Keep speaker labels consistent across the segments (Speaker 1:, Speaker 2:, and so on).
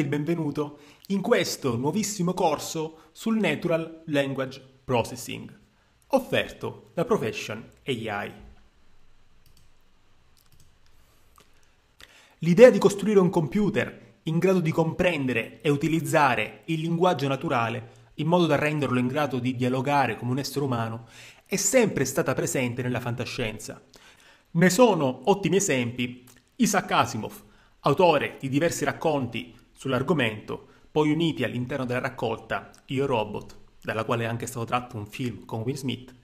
Speaker 1: il benvenuto in questo nuovissimo corso sul Natural Language Processing, offerto da Profession AI. L'idea di costruire un computer in grado di comprendere e utilizzare il linguaggio naturale in modo da renderlo in grado di dialogare come un essere umano è sempre stata presente nella fantascienza. Ne sono ottimi esempi Isaac Asimov, autore di diversi racconti sull'argomento, poi uniti all'interno della raccolta Io Robot, dalla quale è anche stato tratto un film con Will Smith,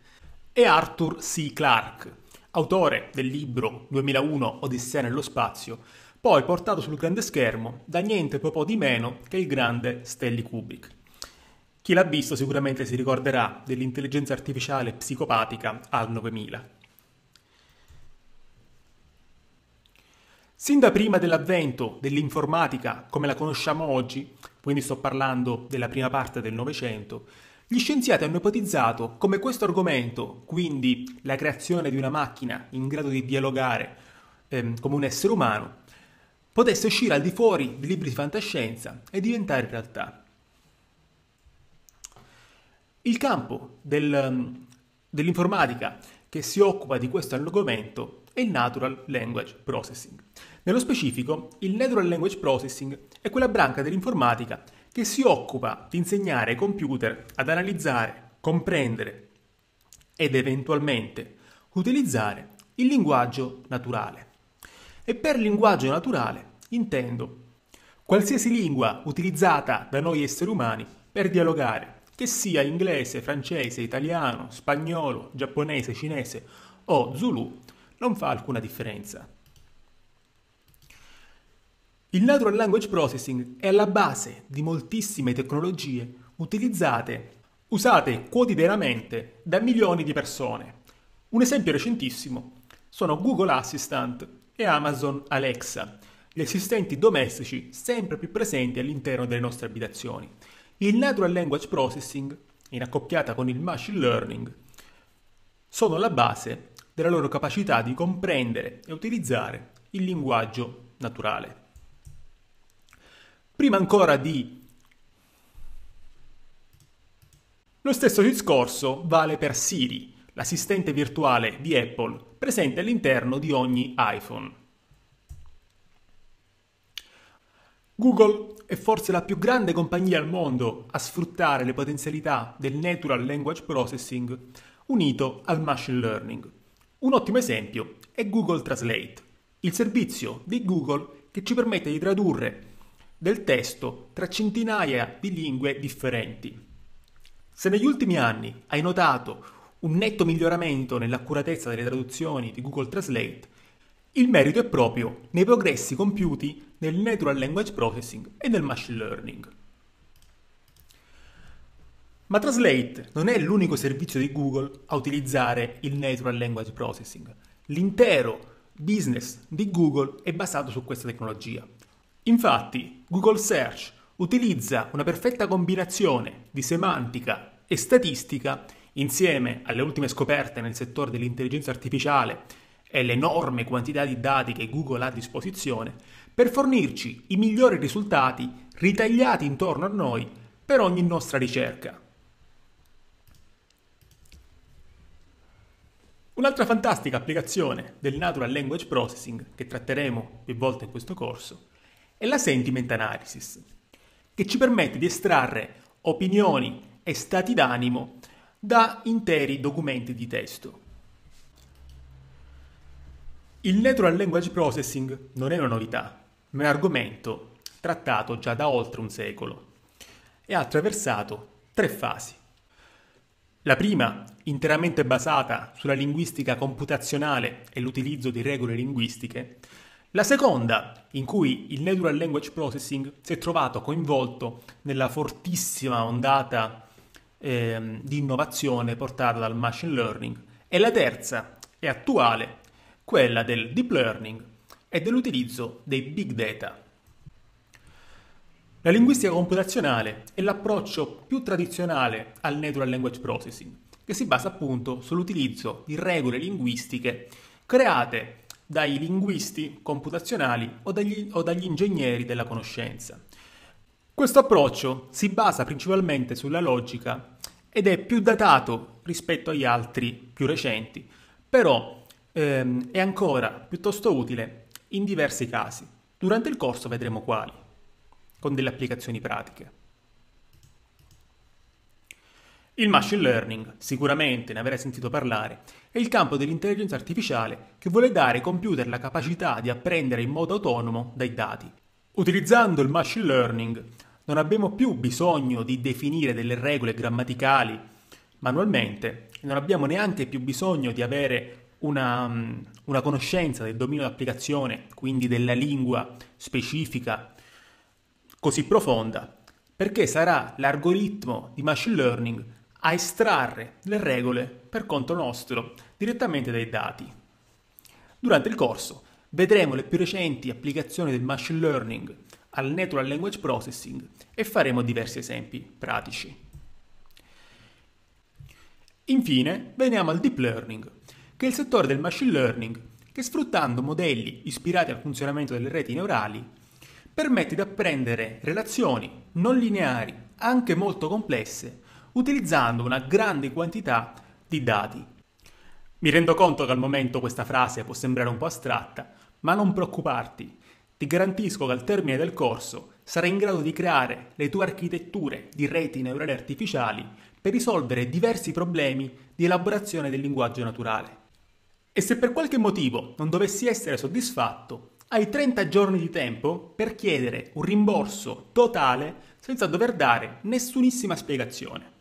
Speaker 1: e Arthur C. Clarke, autore del libro 2001 Odissea nello spazio, poi portato sul grande schermo da niente proprio di meno che il grande Stanley Kubrick. Chi l'ha visto sicuramente si ricorderà dell'intelligenza artificiale psicopatica al 9000. Sin da prima dell'avvento dell'informatica come la conosciamo oggi, quindi sto parlando della prima parte del Novecento, gli scienziati hanno ipotizzato come questo argomento, quindi la creazione di una macchina in grado di dialogare ehm, come un essere umano, potesse uscire al di fuori di libri di fantascienza e diventare realtà. Il campo del, ehm, dell'informatica che si occupa di questo argomento e Natural Language Processing. Nello specifico, il Natural Language Processing è quella branca dell'informatica che si occupa di insegnare ai computer ad analizzare, comprendere ed eventualmente utilizzare il linguaggio naturale. E per linguaggio naturale intendo qualsiasi lingua utilizzata da noi esseri umani per dialogare, che sia inglese, francese, italiano, spagnolo, giapponese, cinese o zulu non fa alcuna differenza. Il Natural Language Processing è alla base di moltissime tecnologie utilizzate, usate quotidianamente da milioni di persone. Un esempio recentissimo sono Google Assistant e Amazon Alexa, gli assistenti domestici sempre più presenti all'interno delle nostre abitazioni. Il Natural Language Processing, in accoppiata con il Machine Learning, sono la base della loro capacità di comprendere e utilizzare il linguaggio naturale. Prima ancora di... Lo stesso discorso vale per Siri, l'assistente virtuale di Apple presente all'interno di ogni iPhone. Google è forse la più grande compagnia al mondo a sfruttare le potenzialità del Natural Language Processing unito al Machine Learning. Un ottimo esempio è Google Translate, il servizio di Google che ci permette di tradurre del testo tra centinaia di lingue differenti. Se negli ultimi anni hai notato un netto miglioramento nell'accuratezza delle traduzioni di Google Translate, il merito è proprio nei progressi compiuti nel Natural Language Processing e nel Machine Learning. Ma Translate non è l'unico servizio di Google a utilizzare il Natural Language Processing. L'intero business di Google è basato su questa tecnologia. Infatti, Google Search utilizza una perfetta combinazione di semantica e statistica insieme alle ultime scoperte nel settore dell'intelligenza artificiale e l'enorme quantità di dati che Google ha a disposizione per fornirci i migliori risultati ritagliati intorno a noi per ogni nostra ricerca. Un'altra fantastica applicazione del Natural Language Processing, che tratteremo più volte in questo corso, è la Sentiment Analysis, che ci permette di estrarre opinioni e stati d'animo da interi documenti di testo. Il Natural Language Processing non è una novità, ma è un argomento trattato già da oltre un secolo e ha attraversato tre fasi. La prima, interamente basata sulla linguistica computazionale e l'utilizzo di regole linguistiche, la seconda, in cui il Natural Language Processing si è trovato coinvolto nella fortissima ondata eh, di innovazione portata dal machine learning, e la terza e attuale, quella del deep learning e dell'utilizzo dei big data. La linguistica computazionale è l'approccio più tradizionale al natural language processing, che si basa appunto sull'utilizzo di regole linguistiche create dai linguisti computazionali o dagli, o dagli ingegneri della conoscenza. Questo approccio si basa principalmente sulla logica ed è più datato rispetto agli altri più recenti, però ehm, è ancora piuttosto utile in diversi casi. Durante il corso vedremo quali con delle applicazioni pratiche. Il machine learning, sicuramente ne avrai sentito parlare, è il campo dell'intelligenza artificiale che vuole dare ai computer la capacità di apprendere in modo autonomo dai dati. Utilizzando il machine learning non abbiamo più bisogno di definire delle regole grammaticali manualmente, non abbiamo neanche più bisogno di avere una, mm, una conoscenza del dominio d'applicazione, quindi della lingua specifica così profonda perché sarà l'algoritmo di machine learning a estrarre le regole per conto nostro direttamente dai dati. Durante il corso vedremo le più recenti applicazioni del machine learning al natural language processing e faremo diversi esempi pratici. Infine, veniamo al deep learning, che è il settore del machine learning che sfruttando modelli ispirati al funzionamento delle reti neurali permette di apprendere relazioni non lineari, anche molto complesse, utilizzando una grande quantità di dati. Mi rendo conto che al momento questa frase può sembrare un po' astratta, ma non preoccuparti, ti garantisco che al termine del corso sarai in grado di creare le tue architetture di reti neurali artificiali per risolvere diversi problemi di elaborazione del linguaggio naturale. E se per qualche motivo non dovessi essere soddisfatto, hai 30 giorni di tempo per chiedere un rimborso totale senza dover dare nessunissima spiegazione.